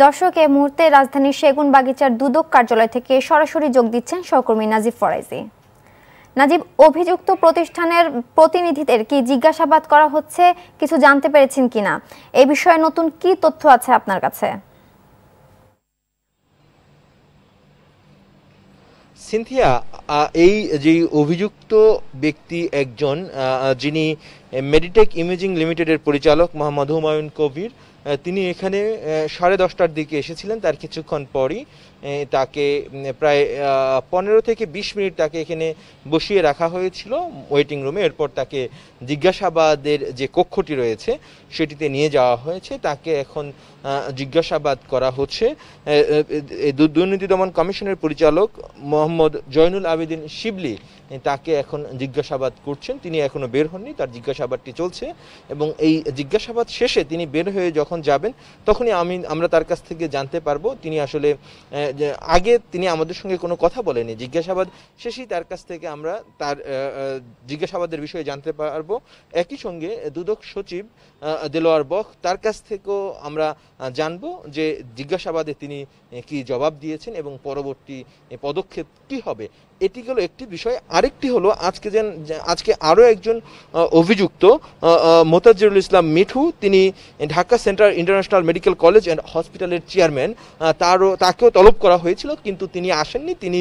দর্শক এ মুহূর্তে রাজধানীর সেগুন বাগিচার দুদক কার্যালয় থেকে সরাসরি যোগ দিচ্ছেন সহকর্মী নাজিব ফরাইজি নাজিব অভিযুক্ত প্রতিষ্ঠানের প্রতিনিধিদের কি জিজ্ঞাসাবাদ করা হচ্ছে কিছু জানতে পেরেছেন কিনা এই বিষয়ে নতুন কি তথ্য আছে আপনার কাছে সিনথিয়া এই যে অভিযুক্ত ব্যক্তি একজন যিনি মেডিটেক ইমেজিং লিমিটেডের পরিচালক মোহাম্মদ হুমায়ুন কবির তিনি এখানে সাড়ে দশটার দিকে এসেছিলেন তার কিছুক্ষণ পরই তাকে প্রায় পনেরো থেকে বিশ মিনিট তাকে এখানে বসিয়ে রাখা হয়েছিল ওয়েটিং রুমে এরপর তাকে জিজ্ঞাসাবাদের যে কক্ষটি রয়েছে সেটিতে নিয়ে যাওয়া হয়েছে তাকে এখন জিজ্ঞাসাবাদ করা হচ্ছে দুর্নীতি দমন কমিশনের পরিচালক মোহাম্মদ জয়নুল আবেদিন শিবলি তাকে এখন জিজ্ঞাসাবাদ করছেন তিনি এখনো বের হননি তার জিজ্ঞাসাবাদটি চলছে এবং এই জিজ্ঞাসাবাদ শেষে তিনি বের হয়ে যখন যখন যাবেন তখনই আমি আমরা তার কাছ থেকে জানতে পারবো তিনি আসলে আগে তিনি আমাদের সঙ্গে কোনো কথা বলেনি জিজ্ঞাসাবাদ শেষেই তার কাছ থেকে আমরা তার জিজ্ঞাসাবাদের বিষয়ে জানতে পারবো একই সঙ্গে দুদক সচিব দেলোয়ার বখ তার কাছ থেকেও আমরা জানবো যে জিজ্ঞাসাবাদে তিনি কি জবাব দিয়েছেন এবং পরবর্তী পদক্ষেপ কি হবে এটি হলো একটি বিষয় আরেকটি হলো আজকে যেন আজকে আরও একজন অভিযুক্ত মোতাজিরুল ইসলাম মিঠু তিনি Dhaka central international medical college and হসপিটালের চেয়ারম্যান তারও তাকেও তলব করা হয়েছিল কিন্তু তিনি আসেননি তিনি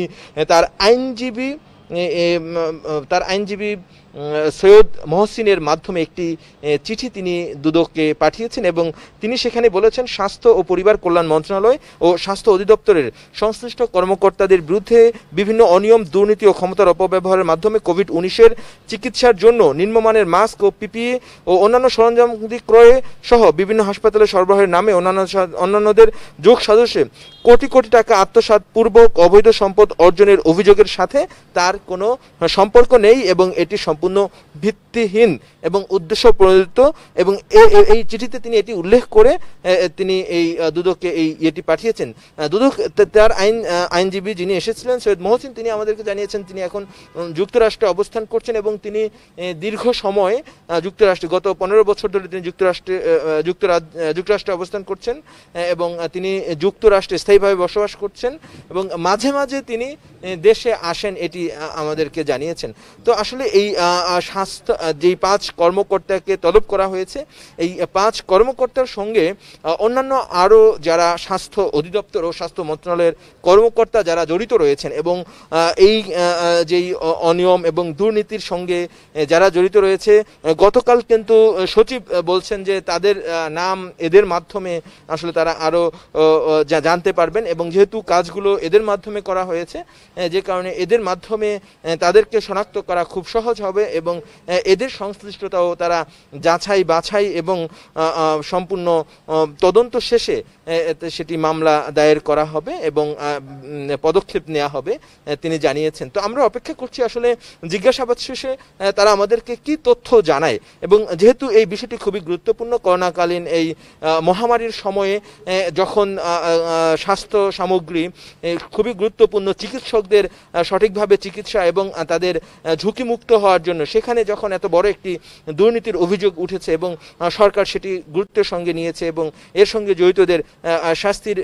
তার আইনজীবী তার আইনজীবী সৈয়দ মহসিনের মাধ্যমে একটি চিঠি তিনি দুদককে পাঠিয়েছেন এবং তিনি সেখানে বলেছেন স্বাস্থ্য ও পরিবার কল্যাণ মন্ত্রণালয় ও স্বাস্থ্য অধিদপ্তরের সংশ্লিষ্ট কর্মকর্তাদের বিরুদ্ধে বিভিন্ন অনিয়ম দুর্নীতি ও ক্ষমতার অপব্যবহারের মাধ্যমে কোভিড উনিশের চিকিৎসার জন্য নিম্নমানের মাস্ক ও পিপিএ ও অন্যান্য সরঞ্জাম ক্রয়ে সহ বিভিন্ন হাসপাতালে সরবরাহের নামে অন্যান্য অন্যান্যদের যোগ সদস্যে কোটি কোটি টাকা আত্মসাত পূর্বক অবৈধ সম্পদ অর্জনের অভিযোগের সাথে তার কোনো সম্পর্ক নেই এবং এটি সম্পর্ক সম্পূর্ণ ভিত্তিহীন এবং উদ্দেশ্য প্রণোদিত এবং এই চিঠিতে তিনি এটি উল্লেখ করে তিনি এই দুদককে এই ইয়েটি পাঠিয়েছেন দুদক তার আইন আইনজীবী যিনি এসেছিলেন সৈয়দ মহসিন তিনি আমাদেরকে জানিয়েছেন তিনি এখন যুক্তরাষ্ট্রে অবস্থান করছেন এবং তিনি দীর্ঘ সময় যুক্তরাষ্ট্রে গত পনেরো বছর ধরে তিনি যুক্তরাষ্ট্রে যুক্তরাজ যুক্তরাষ্ট্রে অবস্থান করছেন এবং তিনি যুক্তরাষ্ট্রে স্থায়ীভাবে বসবাস করছেন এবং মাঝে মাঝে তিনি দেশে আসেন এটি আমাদেরকে জানিয়েছেন তো আসলে এই স্বাস্থ্য যেই পাঁচ কর্মকর্তাকে তলব করা হয়েছে এই পাঁচ কর্মকর্তার সঙ্গে অন্যান্য আরও যারা স্বাস্থ্য অধিদপ্তর ও স্বাস্থ্য মন্ত্রণালয়ের কর্মকর্তা যারা জড়িত রয়েছেন এবং এই যেই অনিয়ম এবং দুর্নীতির সঙ্গে যারা জড়িত রয়েছে গতকাল কিন্তু সচিব বলছেন যে তাদের নাম এদের মাধ্যমে আসলে তারা আরও জানতে পারবেন এবং যেহেতু কাজগুলো এদের মাধ্যমে করা হয়েছে যে কারণে এদের মাধ্যমে তাদেরকে শনাক্ত করা খুব সহজ হবে এবং এদের সংশ্লিষ্টতাও তারা যাচাই বাছাই এবং সম্পূর্ণ তদন্ত শেষে সেটি মামলা দায়ের করা হবে এবং পদক্ষেপ নেওয়া হবে তিনি জানিয়েছেন তো আমরা অপেক্ষা করছি আসলে জিজ্ঞাসাবাদ শেষে তারা আমাদেরকে কি তথ্য জানায় এবং যেহেতু এই বিষয়টি খুবই গুরুত্বপূর্ণ করোনাকালীন এই মহামারীর সময়ে যখন স্বাস্থ্য সামগ্রী খুবই গুরুত্বপূর্ণ চিকিৎসক চিকিৎসকদের সঠিকভাবে চিকিৎসা এবং তাদের ঝুঁকিমুক্ত হওয়ার জন্য সেখানে যখন এত বড় একটি দুর্নীতির অভিযোগ উঠেছে এবং সরকার সেটি গুরুত্বের সঙ্গে নিয়েছে এবং এর সঙ্গে জড়িতদের শাস্তির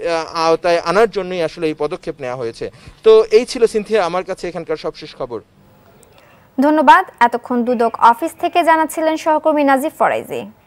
আওতায় আনার জন্যই আসলে এই পদক্ষেপ নেওয়া হয়েছে তো এই ছিল সিনথিয়া আমার কাছে এখানকার সবশেষ খবর ধন্যবাদ এতক্ষণ দুদক অফিস থেকে জানাচ্ছিলেন সহকর্মী নাজিব ফরাইজি